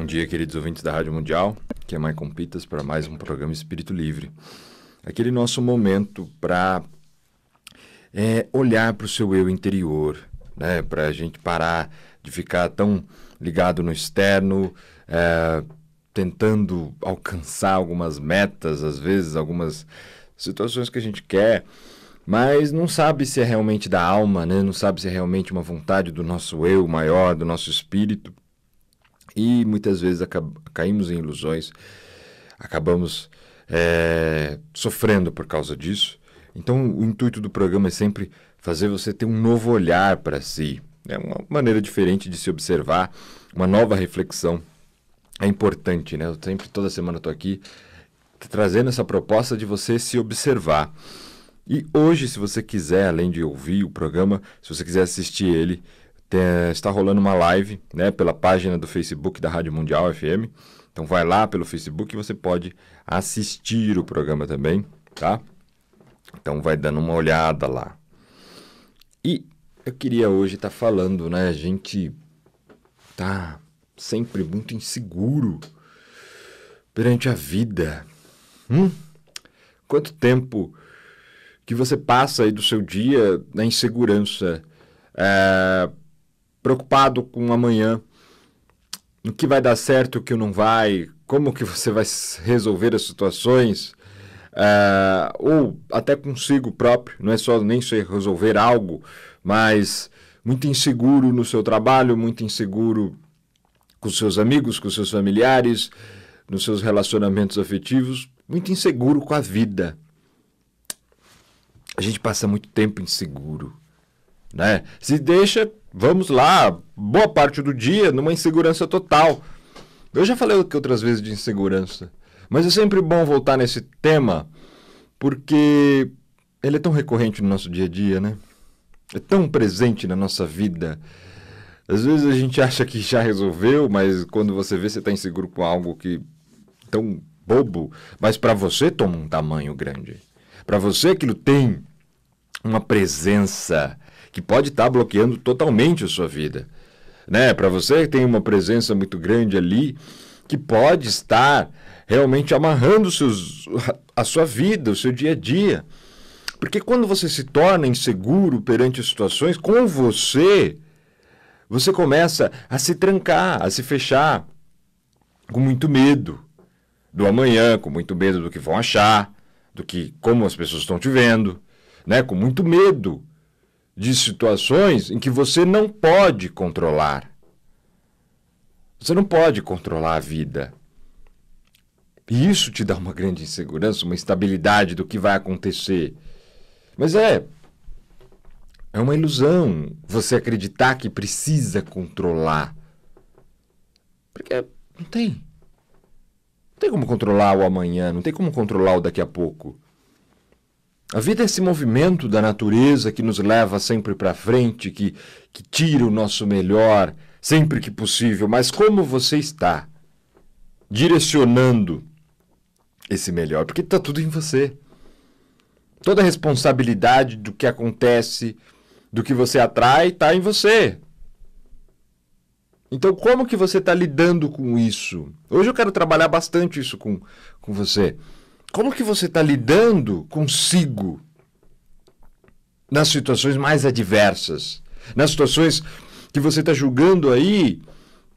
Bom dia, queridos ouvintes da Rádio Mundial. Aqui é Maicon Pitas para mais um programa Espírito Livre. Aquele nosso momento para é, olhar para o seu eu interior, né? para a gente parar de ficar tão ligado no externo, é, tentando alcançar algumas metas, às vezes, algumas situações que a gente quer, mas não sabe se é realmente da alma, né? não sabe se é realmente uma vontade do nosso eu maior, do nosso espírito. E muitas vezes caímos em ilusões, acabamos é, sofrendo por causa disso. Então, o intuito do programa é sempre fazer você ter um novo olhar para si, é uma maneira diferente de se observar, uma nova reflexão. É importante, né? Eu sempre, toda semana, estou aqui trazendo essa proposta de você se observar. E hoje, se você quiser, além de ouvir o programa, se você quiser assistir ele, tem, está rolando uma live né, pela página do Facebook da Rádio Mundial FM. Então vai lá pelo Facebook e você pode assistir o programa também, tá? Então vai dando uma olhada lá. E eu queria hoje estar tá falando, né? A gente tá sempre muito inseguro perante a vida. Hum? Quanto tempo que você passa aí do seu dia na insegurança? É, preocupado com amanhã, no que vai dar certo, o que não vai, como que você vai resolver as situações, eh, ou até consigo próprio, não é só nem só resolver algo, mas muito inseguro no seu trabalho, muito inseguro com seus amigos, com seus familiares, nos seus relacionamentos afetivos, muito inseguro com a vida. A gente passa muito tempo inseguro, né? Se deixa vamos lá, boa parte do dia numa insegurança total. Eu já falei aqui outras vezes de insegurança, mas é sempre bom voltar nesse tema porque ele é tão recorrente no nosso dia a dia, né? É tão presente na nossa vida. Às vezes a gente acha que já resolveu, mas quando você vê, você está inseguro com algo que tão bobo, mas para você toma um tamanho grande. Para você aquilo tem uma presença que pode estar tá bloqueando totalmente a sua vida. Né? Para você que tem uma presença muito grande ali, que pode estar realmente amarrando seus, a sua vida, o seu dia a dia. Porque quando você se torna inseguro perante as situações, com você, você começa a se trancar, a se fechar, com muito medo do amanhã, com muito medo do que vão achar, do que como as pessoas estão te vendo, né? com muito medo de situações em que você não pode controlar. Você não pode controlar a vida. E isso te dá uma grande insegurança, uma instabilidade do que vai acontecer. Mas é. É uma ilusão você acreditar que precisa controlar. Porque não tem. Não tem como controlar o amanhã, não tem como controlar o daqui a pouco. A vida é esse movimento da natureza que nos leva sempre para frente, que, que tira o nosso melhor sempre que possível. Mas como você está direcionando esse melhor? Porque está tudo em você. Toda a responsabilidade do que acontece, do que você atrai, está em você. Então, como que você está lidando com isso? Hoje eu quero trabalhar bastante isso com, com você como que você está lidando consigo nas situações mais adversas, nas situações que você está julgando aí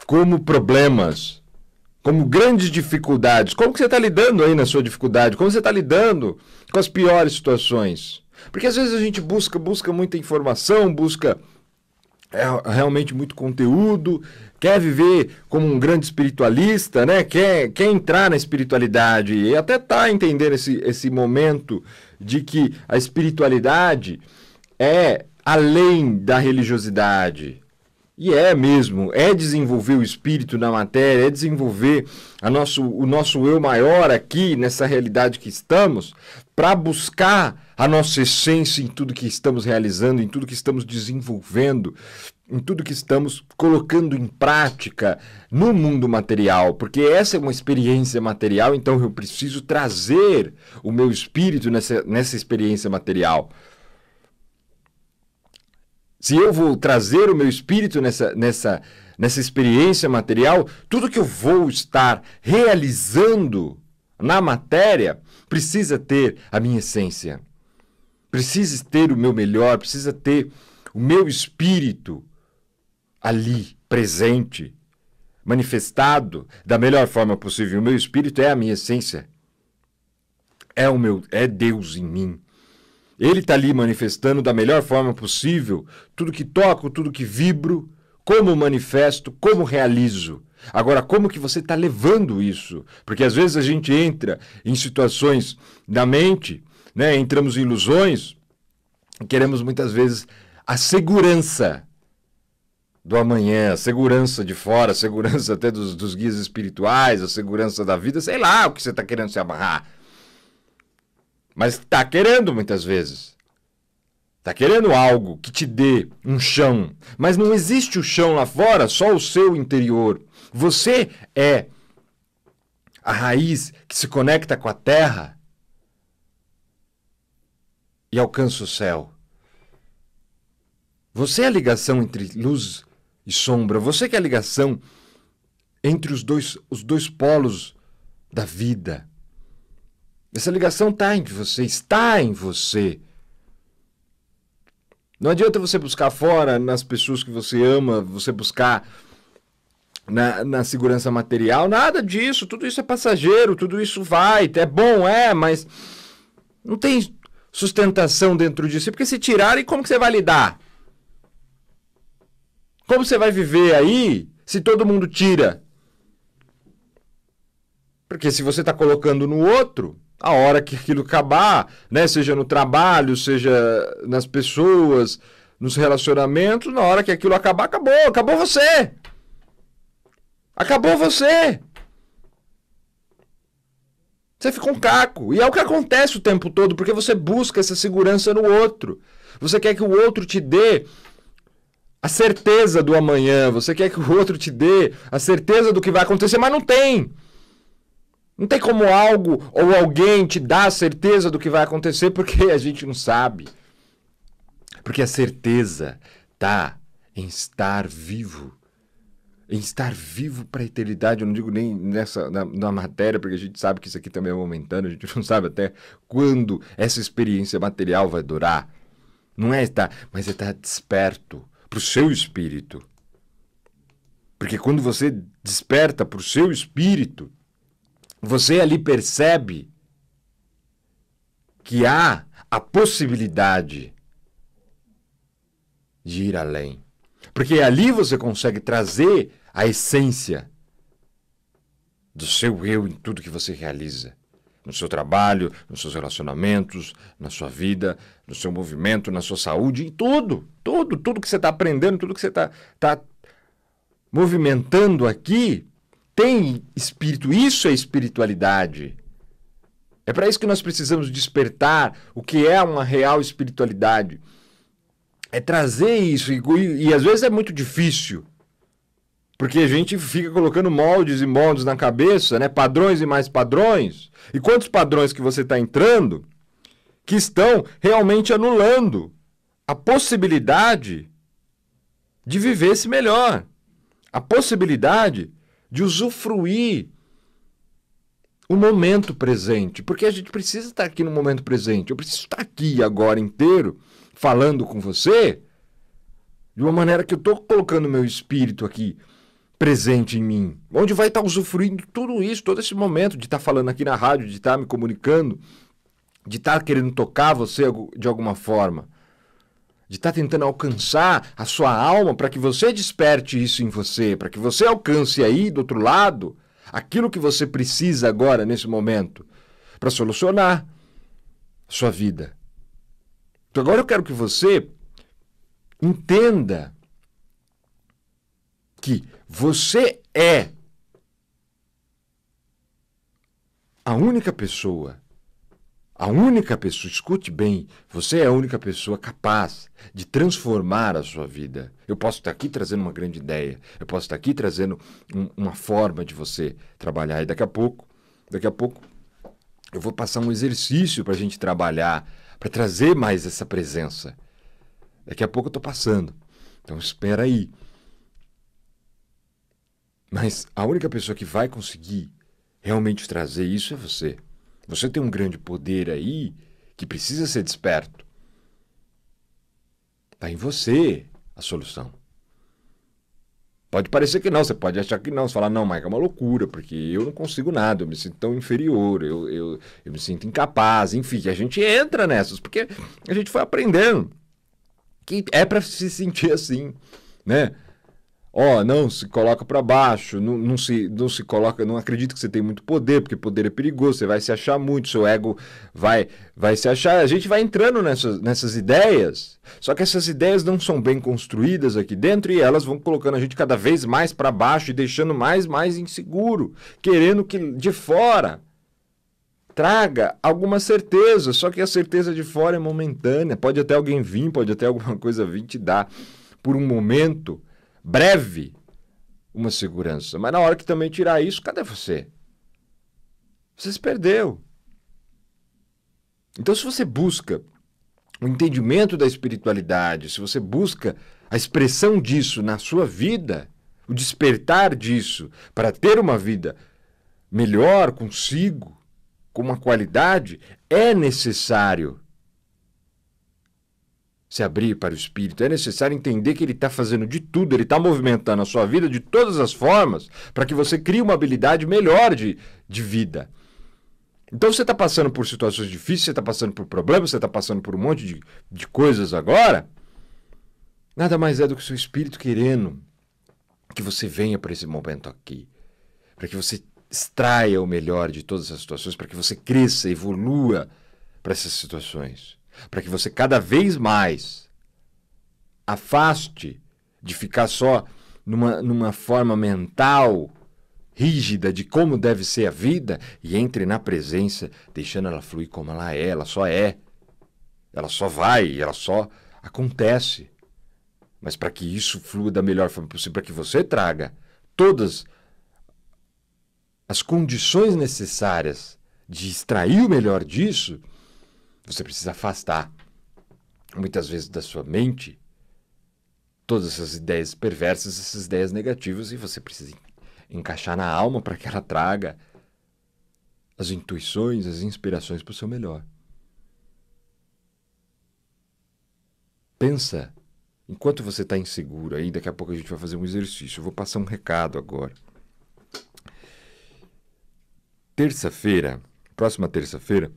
como problemas, como grandes dificuldades. Como que você está lidando aí na sua dificuldade? Como você está lidando com as piores situações? Porque às vezes a gente busca, busca muita informação, busca é, realmente muito conteúdo, quer viver como um grande espiritualista, né? quer, quer entrar na espiritualidade e até está entendendo esse, esse momento de que a espiritualidade é além da religiosidade. E é mesmo, é desenvolver o espírito na matéria, é desenvolver a nosso, o nosso eu maior aqui, nessa realidade que estamos, para buscar a nossa essência em tudo que estamos realizando, em tudo que estamos desenvolvendo, em tudo que estamos colocando em prática no mundo material, porque essa é uma experiência material, então eu preciso trazer o meu espírito nessa, nessa experiência material. Se eu vou trazer o meu espírito nessa, nessa, nessa experiência material, tudo que eu vou estar realizando na matéria precisa ter a minha essência, precisa ter o meu melhor, precisa ter o meu espírito ali, presente, manifestado da melhor forma possível. O meu espírito é a minha essência. É o meu, é Deus em mim. Ele está ali manifestando da melhor forma possível tudo que toco, tudo que vibro, como manifesto, como realizo. Agora, como que você está levando isso? Porque às vezes a gente entra em situações da mente, né? entramos em ilusões, e queremos muitas vezes a segurança do amanhã, a segurança de fora, a segurança até dos, dos guias espirituais, a segurança da vida, sei lá o que você está querendo se amarrar. Mas está querendo muitas vezes. Está querendo algo que te dê um chão. Mas não existe o chão lá fora, só o seu interior. Você é a raiz que se conecta com a terra e alcança o céu. Você é a ligação entre luz e sombra. Você que é a ligação entre os dois, os dois polos da vida. Essa ligação está em você, está em você. Não adianta você buscar fora, nas pessoas que você ama, você buscar na, na segurança material, nada disso. Tudo isso é passageiro, tudo isso vai. É bom, é, mas não tem sustentação dentro disso. Porque se tirarem, como que você vai lidar? Como você vai viver aí se todo mundo tira? Porque se você está colocando no outro, a hora que aquilo acabar, né, seja no trabalho, seja nas pessoas, nos relacionamentos, na hora que aquilo acabar, acabou, acabou você. Acabou você. Você fica um caco. E é o que acontece o tempo todo, porque você busca essa segurança no outro. Você quer que o outro te dê a certeza do amanhã, você quer que o outro te dê a certeza do que vai acontecer, mas não tem. Não tem como algo ou alguém te dar a certeza do que vai acontecer porque a gente não sabe. Porque a certeza tá em estar vivo. Em estar vivo para a eternidade. Eu não digo nem nessa na, na, matéria, porque a gente sabe que isso aqui também é momentâneo, a gente não sabe até quando essa experiência material vai durar. Não é estar, mas é estar desperto para o seu espírito. Porque quando você desperta para o seu espírito, você ali percebe que há a possibilidade de ir além. Porque ali você consegue trazer a essência do seu eu em tudo que você realiza no seu trabalho, nos seus relacionamentos, na sua vida, no seu movimento, na sua saúde, em tudo, tudo, tudo que você está aprendendo, tudo que você está tá movimentando aqui tem espírito. Isso é espiritualidade. É para isso que nós precisamos despertar o que é uma real espiritualidade. É trazer isso. E, e, e às vezes é muito difícil porque a gente fica colocando moldes e moldes na cabeça, né? Padrões e mais padrões. E quantos padrões que você está entrando que estão realmente anulando a possibilidade de viver-se melhor, a possibilidade de usufruir o momento presente, porque a gente precisa estar aqui no momento presente. Eu preciso estar aqui agora inteiro falando com você de uma maneira que eu estou colocando meu espírito aqui presente em mim, onde vai estar usufruindo tudo isso, todo esse momento de estar falando aqui na rádio, de estar me comunicando, de estar querendo tocar você de alguma forma, de estar tentando alcançar a sua alma para que você desperte isso em você, para que você alcance aí do outro lado aquilo que você precisa agora nesse momento para solucionar a sua vida. Então agora eu quero que você entenda que você é a única pessoa, a única pessoa, escute bem, você é a única pessoa capaz de transformar a sua vida. Eu posso estar aqui trazendo uma grande ideia, eu posso estar aqui trazendo um, uma forma de você trabalhar. E daqui a pouco, daqui a pouco, eu vou passar um exercício para a gente trabalhar, para trazer mais essa presença. Daqui a pouco eu estou passando. Então espera aí. Mas a única pessoa que vai conseguir realmente trazer isso é você. Você tem um grande poder aí que precisa ser desperto. Está em você a solução. Pode parecer que não, você pode achar que não. Você fala, não, Mike, é uma loucura, porque eu não consigo nada, eu me sinto tão inferior, eu, eu, eu me sinto incapaz, enfim. A gente entra nessas, porque a gente foi aprendendo que é para se sentir assim, né? ó, oh, não se coloca para baixo, não, não, se, não se coloca, não acredito que você tem muito poder, porque poder é perigoso, você vai se achar muito, seu ego vai vai se achar. A gente vai entrando nessas, nessas ideias, só que essas ideias não são bem construídas aqui dentro e elas vão colocando a gente cada vez mais para baixo e deixando mais mais inseguro, querendo que de fora traga alguma certeza, só que a certeza de fora é momentânea, pode até alguém vir, pode até alguma coisa vir te dar por um momento breve uma segurança. Mas na hora que também tirar isso, cadê você? Você se perdeu. Então, se você busca o entendimento da espiritualidade, se você busca a expressão disso na sua vida, o despertar disso para ter uma vida melhor consigo, com uma qualidade, é necessário se abrir para o Espírito, é necessário entender que ele está fazendo de tudo, ele está movimentando a sua vida de todas as formas para que você crie uma habilidade melhor de, de vida. Então você está passando por situações difíceis, você está passando por problemas, você está passando por um monte de, de coisas agora. Nada mais é do que o seu Espírito querendo que você venha para esse momento aqui, para que você extraia o melhor de todas as situações, para que você cresça, evolua para essas situações para que você cada vez mais afaste de ficar só numa, numa forma mental rígida de como deve ser a vida e entre na presença, deixando ela fluir como ela é, ela só é. Ela só vai, ela só acontece. Mas para que isso flua da melhor forma possível, para que você traga todas as condições necessárias de extrair o melhor disso, você precisa afastar, muitas vezes, da sua mente todas essas ideias perversas, essas ideias negativas, e você precisa encaixar na alma para que ela traga as intuições, as inspirações para o seu melhor. Pensa, enquanto você está inseguro aí, daqui a pouco a gente vai fazer um exercício. Eu vou passar um recado agora. Terça-feira, próxima terça-feira,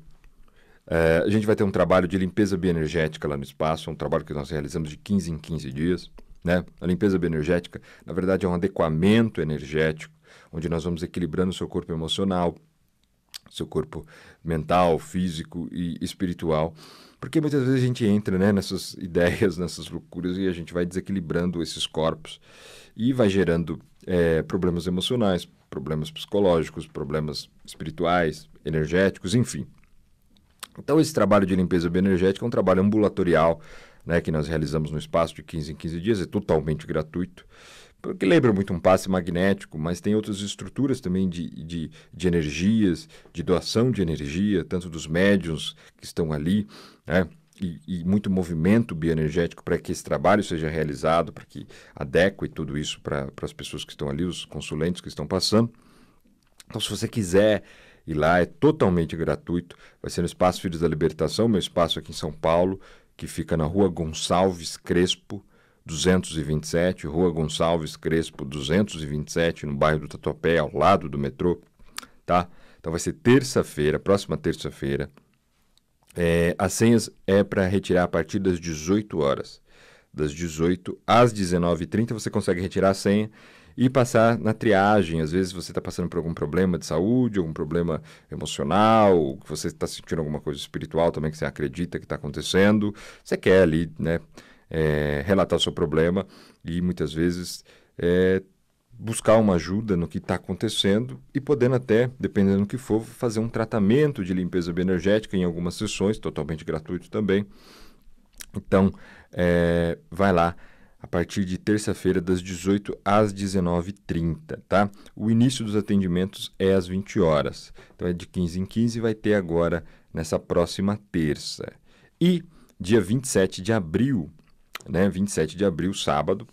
é, a gente vai ter um trabalho de limpeza bioenergética lá no espaço, um trabalho que nós realizamos de 15 em 15 dias. Né? A limpeza bioenergética, na verdade, é um adequamento energético, onde nós vamos equilibrando o seu corpo emocional, seu corpo mental, físico e espiritual. Porque muitas vezes a gente entra né, nessas ideias, nessas loucuras e a gente vai desequilibrando esses corpos e vai gerando é, problemas emocionais, problemas psicológicos, problemas espirituais, energéticos, enfim, então, esse trabalho de limpeza bioenergética é um trabalho ambulatorial, né, que nós realizamos no espaço de 15 em 15 dias, é totalmente gratuito, porque lembra muito um passe magnético, mas tem outras estruturas também de, de, de energias, de doação de energia, tanto dos médiums que estão ali, né, e, e, muito movimento bioenergético para que esse trabalho seja realizado, para que adeque tudo isso para as pessoas que estão ali, os consulentes que estão passando. Então, se você quiser e lá é totalmente gratuito. Vai ser no Espaço Filhos da Libertação, meu espaço aqui em São Paulo, que fica na Rua Gonçalves Crespo, 227, Rua Gonçalves Crespo, 227, no bairro do Tatuapé, ao lado do metrô, tá? Então vai ser terça-feira, próxima terça-feira. É, as senhas é para retirar a partir das 18 horas. Das 18 às 19h30 você consegue retirar a senha e passar na triagem. Às vezes você está passando por algum problema de saúde, algum problema emocional, você está sentindo alguma coisa espiritual também que você acredita que está acontecendo. Você quer ali, né, é, relatar o seu problema e muitas vezes é, buscar uma ajuda no que está acontecendo e podendo até, dependendo do que for, fazer um tratamento de limpeza bioenergética em algumas sessões, totalmente gratuito também. Então, é, vai lá a partir de terça-feira, das 18 às 19h30, tá? O início dos atendimentos é às 20 horas. Então é de 15 em 15 vai ter agora nessa próxima terça. E dia 27 de abril, né? 27 de abril, sábado,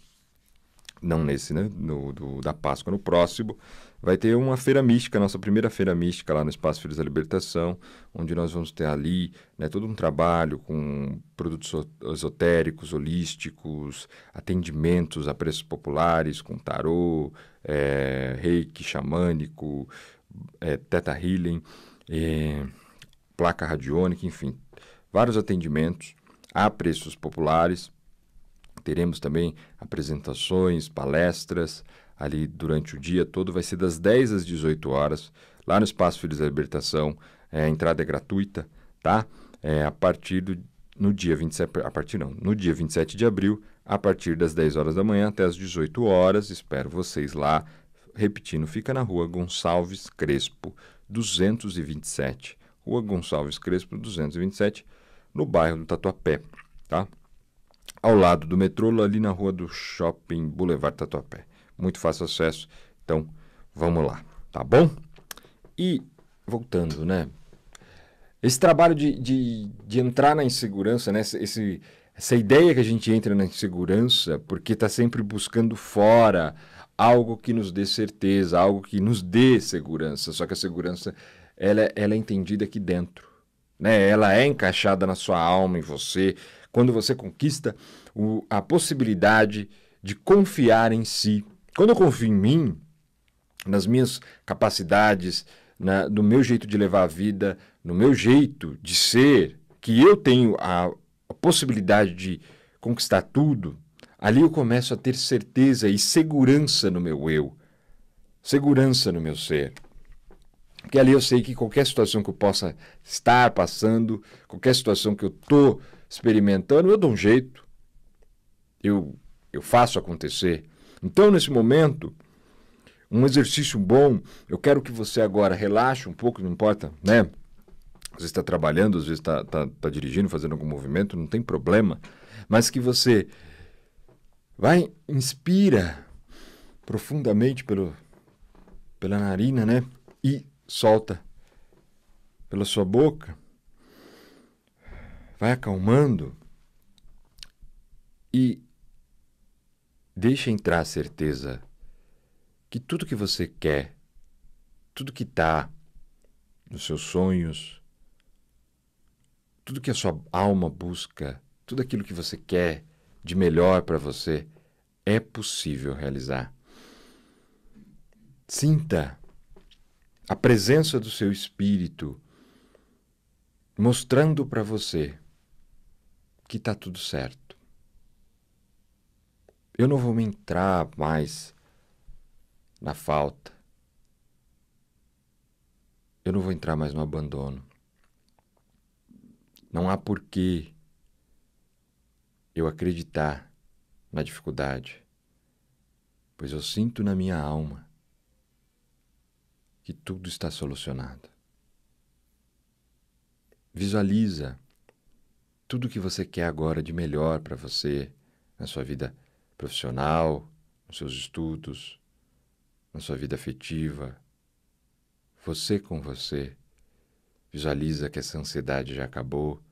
não nesse, né? No, do, da Páscoa, no próximo, vai ter uma feira mística, nossa primeira feira mística lá no Espaço Filhos da Libertação, onde nós vamos ter ali né, todo um trabalho com produtos esotéricos, holísticos, atendimentos a preços populares, com tarô, é, reiki xamânico, é, teta healing, é, placa radiônica, enfim, vários atendimentos a preços populares. Teremos também apresentações, palestras, ali durante o dia todo, vai ser das 10 às 18 horas, lá no Espaço Filhos da Libertação. É, a entrada é gratuita, tá? É, a partir do no dia 27, a partir não, no dia 27 de abril, a partir das 10 horas da manhã até as 18 horas, espero vocês lá. Repetindo, fica na Rua Gonçalves Crespo, 227. Rua Gonçalves Crespo, 227, no bairro do Tatuapé, tá? Ao lado do metrô, ali na Rua do Shopping Boulevard Tatuapé muito fácil acesso. Então, vamos lá, tá bom? E voltando, né? Esse trabalho de, de, de entrar na insegurança, né? Esse, essa ideia que a gente entra na insegurança porque está sempre buscando fora algo que nos dê certeza, algo que nos dê segurança. Só que a segurança ela, ela é entendida aqui dentro, né? Ela é encaixada na sua alma, em você. Quando você conquista o, a possibilidade de confiar em si, quando eu confio em mim, nas minhas capacidades, na, no meu jeito de levar a vida, no meu jeito de ser, que eu tenho a, a possibilidade de conquistar tudo, ali eu começo a ter certeza e segurança no meu eu, segurança no meu ser. Porque ali eu sei que qualquer situação que eu possa estar passando, qualquer situação que eu estou experimentando, eu dou um jeito. Eu, eu faço acontecer. Então, nesse momento, um exercício bom, eu quero que você agora relaxe um pouco, não importa, né? Às vezes está trabalhando, às vezes está tá, tá dirigindo, fazendo algum movimento, não tem problema. Mas que você vai, inspira profundamente pelo, pela narina, né? E solta pela sua boca. Vai acalmando. E Deixe entrar a certeza que tudo que você quer, tudo que está nos seus sonhos, tudo que a sua alma busca, tudo aquilo que você quer de melhor para você, é possível realizar. Sinta a presença do seu espírito mostrando para você que está tudo certo eu não vou me entrar mais na falta. Eu não vou entrar mais no abandono. Não há porquê eu acreditar na dificuldade, pois eu sinto na minha alma que tudo está solucionado. Visualiza tudo o que você quer agora de melhor para você na sua vida profissional, nos seus estudos, na sua vida afetiva. Você com você. Visualiza que essa ansiedade já acabou,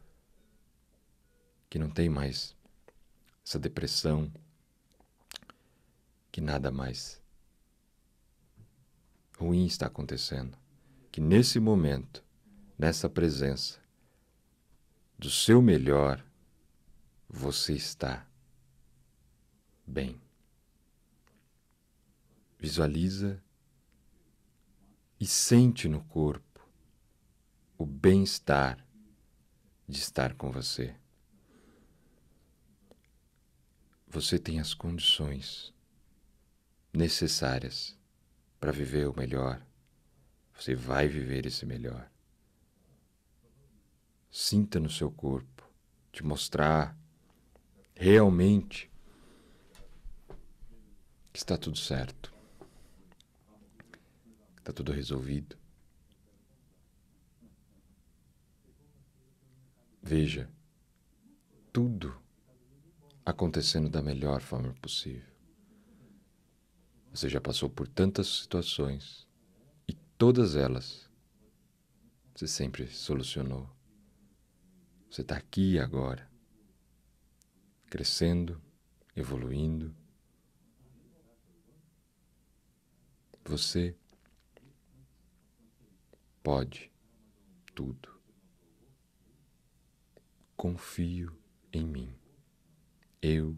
que não tem mais essa depressão, que nada mais ruim está acontecendo. Que nesse momento, nessa presença, do seu melhor, você está bem. Visualiza e sente no corpo o bem-estar de estar com você. Você tem as condições necessárias para viver o melhor. Você vai viver esse melhor. Sinta no seu corpo te mostrar realmente que está tudo certo, que está tudo resolvido. Veja tudo acontecendo da melhor forma possível. Você já passou por tantas situações e todas elas você sempre solucionou. Você está aqui agora, crescendo, evoluindo Você pode tudo. Confio em mim. Eu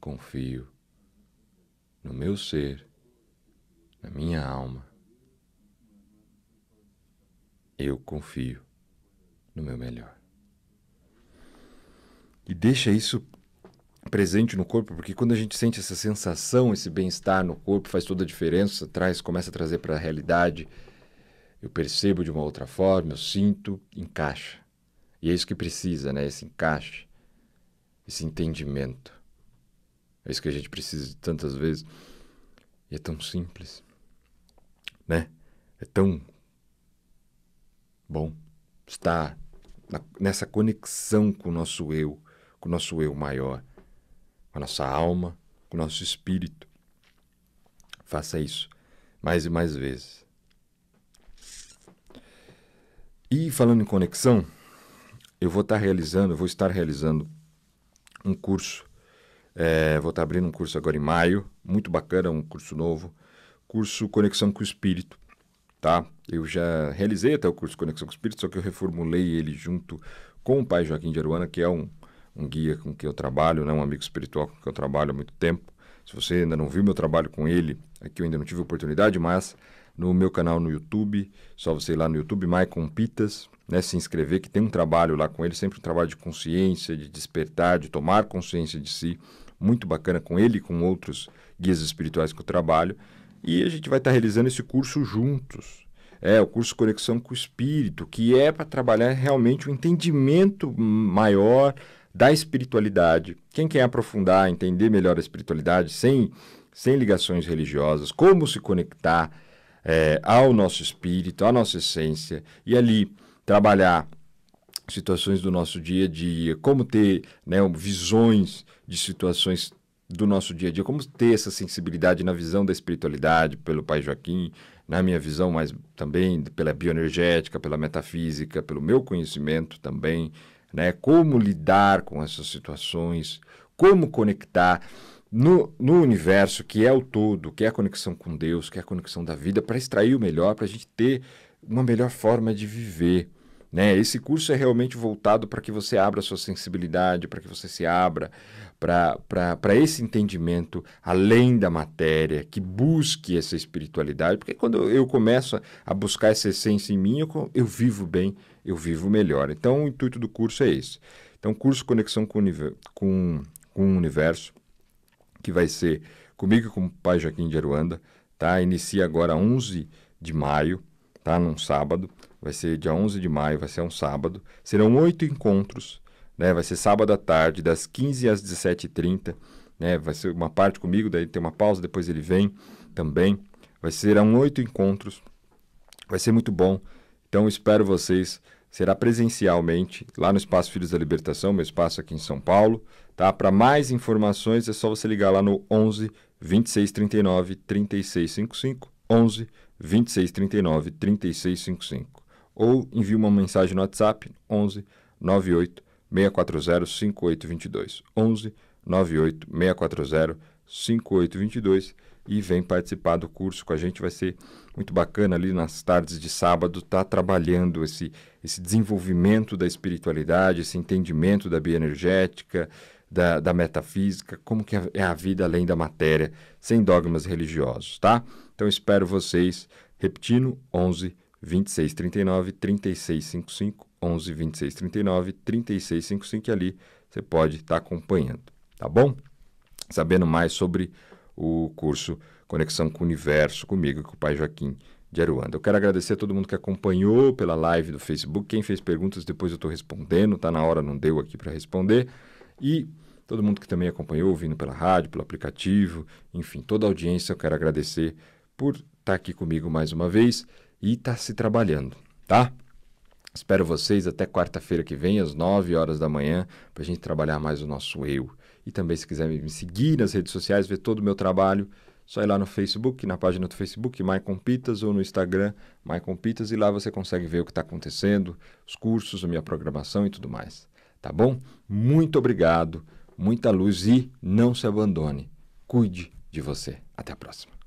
confio no meu ser, na minha alma. Eu confio no meu melhor. E deixa isso presente no corpo, porque quando a gente sente essa sensação, esse bem-estar no corpo, faz toda a diferença, traz, começa a trazer para a realidade. Eu percebo de uma outra forma, eu sinto, encaixa. E é isso que precisa, né? Esse encaixe, esse entendimento. É isso que a gente precisa de tantas vezes. E é tão simples, né? É tão bom estar na, nessa conexão com o nosso eu, com o nosso eu maior com a nossa alma, com o nosso espírito. Faça isso mais e mais vezes. E falando em conexão, eu vou estar tá realizando, vou estar realizando um curso. É, vou estar tá abrindo um curso agora em maio, muito bacana, um curso novo, curso Conexão com o Espírito, tá? Eu já realizei até o curso Conexão com o Espírito, só que eu reformulei ele junto com o pai Joaquim de Aruana, que é um um guia com quem eu trabalho, né, um amigo espiritual com quem eu trabalho há muito tempo. Se você ainda não viu meu trabalho com ele, aqui eu ainda não tive oportunidade, mas no meu canal no YouTube, só você ir lá no YouTube, Maicon Pitas, né, se inscrever, que tem um trabalho lá com ele, sempre um trabalho de consciência, de despertar, de tomar consciência de si, muito bacana com ele e com outros guias espirituais que eu trabalho. E a gente vai estar tá realizando esse curso juntos. É, o curso Conexão com o Espírito, que é para trabalhar realmente o um entendimento maior da espiritualidade. Quem quer aprofundar, entender melhor a espiritualidade sem, sem ligações religiosas, como se conectar é, ao nosso espírito, à nossa essência e ali trabalhar situações do nosso dia a dia, como ter né, visões de situações do nosso dia a dia, como ter essa sensibilidade na visão da espiritualidade pelo Pai Joaquim, na minha visão, mas também pela bioenergética, pela metafísica, pelo meu conhecimento também, né? Como lidar com essas situações, como conectar no, no universo que é o todo, que é a conexão com Deus, que é a conexão da vida, para extrair o melhor, para a gente ter uma melhor forma de viver. Né? Esse curso é realmente voltado para que você abra a sua sensibilidade, para que você se abra para esse entendimento além da matéria, que busque essa espiritualidade, porque quando eu começo a buscar essa essência em mim, eu, eu vivo bem, eu vivo melhor. Então, o intuito do curso é esse. Então, curso Conexão com, com, com o Universo, que vai ser comigo e com o Pai Joaquim de Aruanda, tá? Inicia agora 11 de maio, tá? Num sábado vai ser dia 11 de maio, vai ser um sábado. Serão oito encontros, né? Vai ser sábado à tarde, das 15 às 17h30, né? Vai ser uma parte comigo, daí tem uma pausa, depois ele vem também. Vai serão oito encontros, vai ser muito bom. Então espero vocês. Será presencialmente lá no Espaço Filhos da Libertação, meu espaço aqui em São Paulo. Tá? Para mais informações é só você ligar lá no 11 2639 3655. 11 2639 3655 ou envie uma mensagem no WhatsApp 11 98 640 5822. 11 98 640 5822 e vem participar do curso com a gente. Vai ser muito bacana ali nas tardes de sábado, tá trabalhando esse, esse desenvolvimento da espiritualidade, esse entendimento da bioenergética, da, da metafísica, como que é, é a vida além da matéria, sem dogmas religiosos, tá? Então espero vocês. Repetindo, 11 2639 3655, 11 2639 3655, e ali você pode estar tá acompanhando, tá bom? Sabendo mais sobre o curso Conexão com o Universo comigo, com o Pai Joaquim de Aruanda. Eu quero agradecer a todo mundo que acompanhou pela live do Facebook, quem fez perguntas, depois eu estou respondendo, tá na hora, não deu aqui para responder. E todo mundo que também acompanhou, ouvindo pela rádio, pelo aplicativo, enfim, toda a audiência, eu quero agradecer por estar tá aqui comigo mais uma vez e está se trabalhando, tá? Espero vocês até quarta-feira que vem, às 9 horas da manhã, para a gente trabalhar mais o nosso eu. E também, se quiser me seguir nas redes sociais, ver todo o meu trabalho, só ir lá no Facebook, na página do Facebook, Maicon Pitas, ou no Instagram, Maicon Pitas, e lá você consegue ver o que está acontecendo, os cursos, a minha programação e tudo mais. Tá bom? Muito obrigado, muita luz e não se abandone. Cuide de você. Até a próxima.